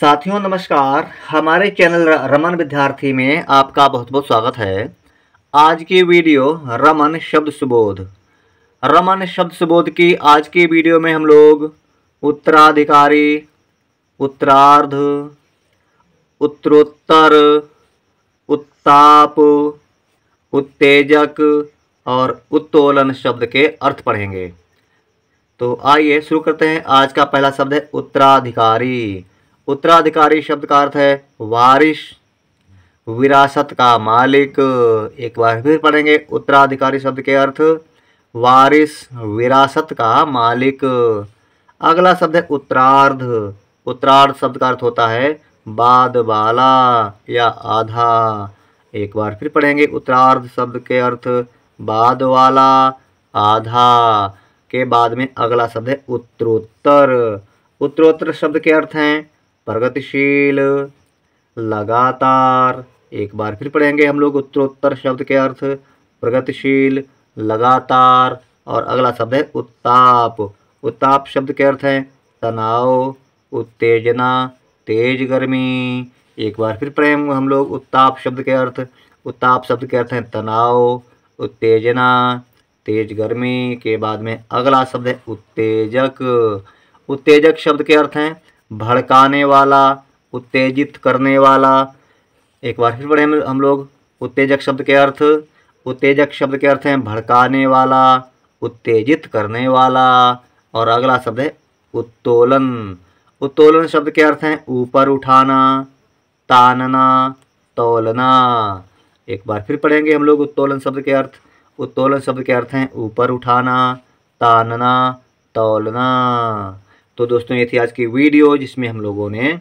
साथियों नमस्कार हमारे चैनल रमन विद्यार्थी में आपका बहुत बहुत स्वागत है आज की वीडियो रमन शब्द सुबोध रमन शब्द सुबोध की आज की वीडियो में हम लोग उत्तराधिकारी उत्तरार्ध उत्तरोत्तर उत्ताप उत्तेजक और उत्तोलन शब्द के अर्थ पढ़ेंगे तो आइए शुरू करते हैं आज का पहला शब्द है उत्तराधिकारी उत्तराधिकारी शब्द का अर्थ है वारिश विरासत का मालिक एक बार फिर पढ़ेंगे उत्तराधिकारी शब्द के अर्थ वारिस विरासत का मालिक अगला शब्द है उत्तरार्ध उत्तरार्ध शब्द का अर्थ होता है बाद वाला या आधा एक बार फिर पढ़ेंगे उत्तरार्ध शब्द के अर्थ बाद वाला आधा के बाद में अगला शब्द है उत्तरोत्तर उत्तरोत्तर शब्द के अर्थ हैं प्रगतिशील लगातार एक बार फिर पढ़ेंगे हम लोग उत्तरोत्तर शब्द के अर्थ प्रगतिशील लगातार और अगला शब्द है उत्ताप उत्ताप शब्द के अर्थ हैं तनाव उत्तेजना तेज गर्मी एक बार फिर पढ़ेंगे हम लोग उत्ताप शब्द के अर्थ उत्ताप शब्द के अर्थ हैं तनाव उत्तेजना तेज गर्मी के बाद में अगला शब्द है उत्तेजक उत्तेजक शब्द के अर्थ हैं भड़काने वाला उत्तेजित करने वाला एक बार फिर पढ़े हम लोग उत्तेजक शब्द के अर्थ उत्तेजक शब्द के अर्थ हैं भड़काने वाला उत्तेजित करने वाला और अगला शब्द है उत्तोलन उत्तोलन शब्द के अर्थ हैं ऊपर उठाना तानना तोलना एक बार फिर पढ़ेंगे हम लोग उत्तोलन शब्द के अर्थ उत्तोलन शब्द के अर्थ हैं ऊपर उठाना तानना तोलना तो दोस्तों ये थी आज की वीडियो जिसमें हम लोगों ने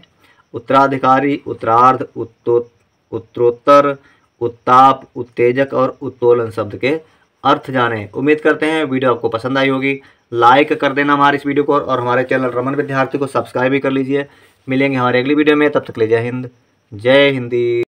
उत्तराधिकारी उत्तरार्ध उत्तो उत्तरोत्तर उत्ताप उत्तेजक और उत्तोलन शब्द के अर्थ जाने उम्मीद करते हैं वीडियो आपको पसंद आई होगी लाइक कर देना हमारे इस वीडियो को और हमारे चैनल रमन विद्यार्थी को सब्सक्राइब भी कर लीजिए मिलेंगे हमारे अगली वीडियो में तब तक ले जय हिंद जय हिंदी